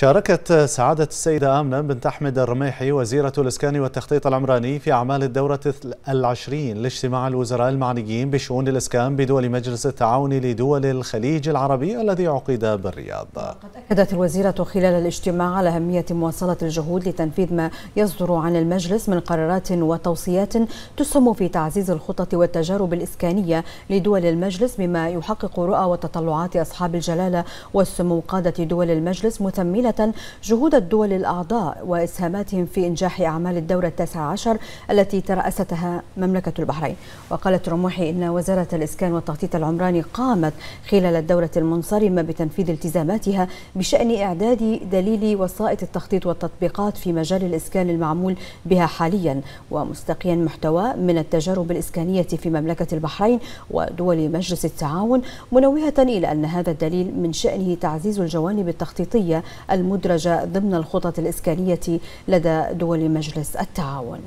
شاركت سعادة السيدة آمنة بنت أحمد الرميحي وزيرة الإسكان والتخطيط العمراني في أعمال الدورة العشرين لاجتماع الوزراء المعنيين بشؤون الإسكان بدول مجلس التعاون لدول الخليج العربي الذي عقد بالرياض قد أكدت الوزيرة خلال الاجتماع على أهمية مواصلة الجهود لتنفيذ ما يصدر عن المجلس من قرارات وتوصيات تسهم في تعزيز الخطط والتجارب الإسكانية لدول المجلس بما يحقق رؤى وتطلعات أصحاب الجلالة والسمو قادة دول المجلس مثمنة عينة جهود الدول الأعضاء وإسهاماتهم في إنجاح أعمال الدورة التاسعة عشر التي ترأستها مملكة البحرين وقالت رموحي إن وزارة الإسكان والتخطيط العمراني قامت خلال الدورة المنصرمة بتنفيذ التزاماتها بشأن إعداد دليل وسائط التخطيط والتطبيقات في مجال الإسكان المعمول بها حاليا ومستقيا محتوى من التجارب الإسكانية في مملكة البحرين ودول مجلس التعاون منوهة إلى أن هذا الدليل من شأنه تعزيز الجوانب التخطيطية المدرجة ضمن الخطط الإسكانية لدى دول مجلس التعاون